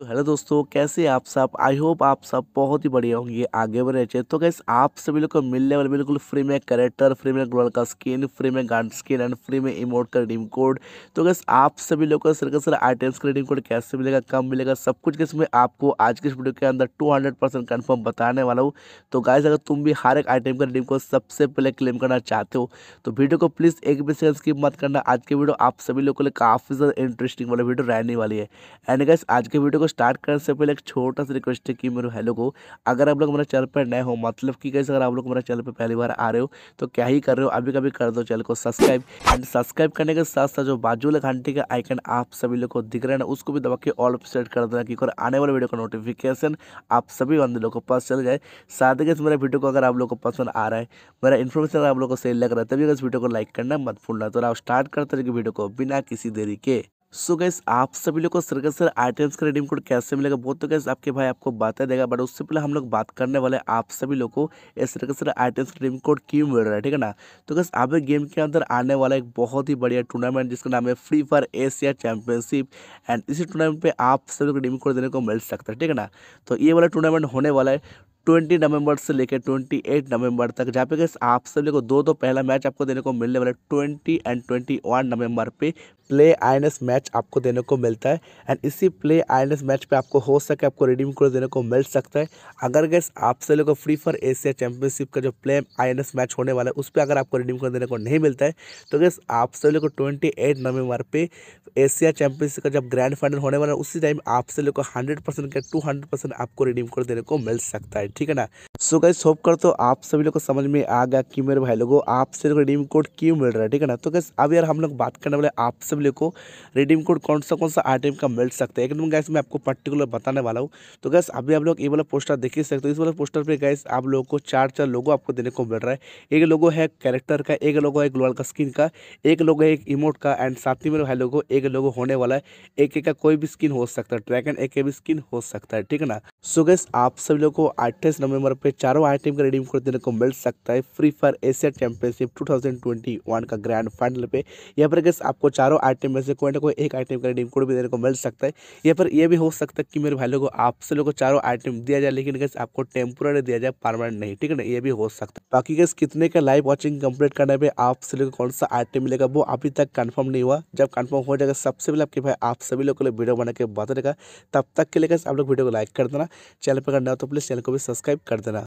तो हेलो दोस्तों कैसे आप सब आई होप आप सब बहुत ही बढ़िया होंगे आगे बढ़ रहे चाहिए तो कैसे आप सभी लोग को मिलने वाले बिल्कुल फ्री में करेक्टर फ्री में ग्लोअल का स्किन फ्री में गांड स्किन एंड फ्री में इमोट का रिडीम कोड तो कैसे आप सभी लोग को सर सर आइटम्स का रिडीम कोड कैसे मिलेगा कम मिलेगा सब कुछ कैसे मैं आपको आज के इस वीडियो के अंदर टू कन्फर्म बताने वाला हूँ तो गाइस अगर तुम भी हर एक आइटम का रिडीम कोड सबसे पहले क्लेम करना चाहते हो तो वीडियो को प्लीज़ एक भी सेकंड स्किप मत करना आज की वीडियो आप सभी लोग के लिए काफ़ी ज़्यादा इंटरेस्टिंग वाला वीडियो रहने वाली है एंड गैस आज के वीडियो को स्टार्ट करने से पहले एक छोटा सा रिक्वेस्ट है कि मेरे हेलो को अगर आप लोग मेरे चैनल पर नए हो मतलब कि कैसे अगर आप लोग मेरे चैनल पर पहली बार आ रहे हो तो क्या ही कर रहे हो अभी कभी कर दो चैनल को सब्सक्राइब एंड सब्सक्राइब करने के साथ साथ जो बाजू वाले घंटे का आइकन आप सभी लोग को दिख रहे हैं उसको भी दबा के ऑल सेट कर देना क्योंकि आने वाले वीडियो का नोटिफिकेशन आप सभी बंदे लोग को पास चल जाए साथ ही मेरे वीडियो को अगर आप लोग को पसंद आ रहा है मेरा इन्फॉर्मेशन आप लोग को सही लग रहा है तभी इस वीडियो को लाइक करना मत भूलना तो आप स्टार्ट करते रहिए वीडियो को बिना किसी देरी के सो गैस आप सभी लोग को के सर आइटम्स का रिडीम कोड कैसे मिलेगा वो तो गैस आपके भाई आपको बता देगा बट उससे पहले हम लोग बात करने वाले आप सभी लोग को ये के सर आइटम्स का रिडीम कोड क्यों मिल रहा है ठीक है ना तो गैस आप गेम के अंदर आने वाला एक बहुत ही बढ़िया टूर्नामेंट जिसका नाम है free fire Asia championship and इसी टूर्नामेंट पर आप सभी को रिडीम कोड देने को मिल सकता है ठीक है ना तो ये वाला टूर्नामेंट होने वाला है ट्वेंटी नवंबर से लेकर ट्वेंटी एट नवंबर तक जहाँ पे गैस आप सब लोग दो दो पहला मैच आपको देने को मिलने वाला है twenty and twenty one November पे प्ले आई मैच आपको देने को मिलता है एंड इसी प्ले आई मैच पे आपको हो सके आपको रिडीम कोड देने को मिल सकता है अगर गैस आप सब लोग फ्री फॉर एशिया चैंपियनशिप का जो प्ले आई मैच होने वाला है उस पर अगर आपको रिडीम कोड देने को नहीं मिलता है तो गैस आप सब लोग ट्वेंटी एट नवंबर पर एशिया चैंपियनशिप का जब ग्रैंड फाइनल होने वाला है उसी टाइम आप सब लोग को हंड्रेड परसेंट का टू हंड्रेड परसेंट आपको रिडीम कोड देने को मिल सकता है ठीक है ना सो गाइस सोप कर तो आप सभी लोग को समझ में आ गया कि मेरे भाई लोगों आपसे रिडीम कोड क्यों मिल रहा है ठीक है ना तो गैस अब यार हम लोग बात करने वाले आप सभी लोग को रिडीम कोड कौन सा कौन सा आइटम का मिल सकता है एकदम गैस मैं आपको पर्टिकुलर बताने वाला हूँ तो गैस अभी आप लोग ये वाला पोस्टर देख ही सकते हो इस वाला पोस्टर पर गैस आप लोगों को चार चार लोगों आपको देने को मिल रहा है एक लोगो है कैरेक्टर का एक लोगो है ग्लोअल का स्किन का एक लोगो है एक इमोट का एंड साथ ही मेरे भाई लोगों एक लोगो होने वाला है एक एक का कोई भी स्किन हो सकता है ड्रैगन एक भी स्किन हो सकता है ठीक है ना सो गैस आप सभी लोग को आर्ट अट्ठाईस नवंबर पे चारों आइटम का रिडीम कोड देने को मिल सकता है फ्री फायर एशिया चैंपियनशिप 2021 का ग्रैंड फाइनल पे यहाँ पर गैस आपको चारों आइटम में से कोई ना कोई एक आइटम का रिडीम कोड भी देने को मिल सकता है यहाँ पर यह भी हो सकता है कि मेरे भाई लोगों को आपसे लोग को चारों आइटम दिया जाए लेकिन गैस आपको टेम्पोरी दिया जाए परमानेंट नहीं ठीक है ना ये भी हो सकता है बाकी गैस कितने का लाइव वॉचिंग कम्प्लीट करने पर आपसे लोग कौन सा आइटम मिलेगा वो अभी तक कन्फर्म नहीं हुआ जब कन्फर्म हो जाएगा सबसे पहले आपके भाई आप सभी लोग को वीडियो बना के बता देगा तब तक के लिए गैस आप लोग वीडियो को लाइक कर देना चैनल पर करना हो तो प्लीज़ चैनल को भी सब्सक्राइब कर देना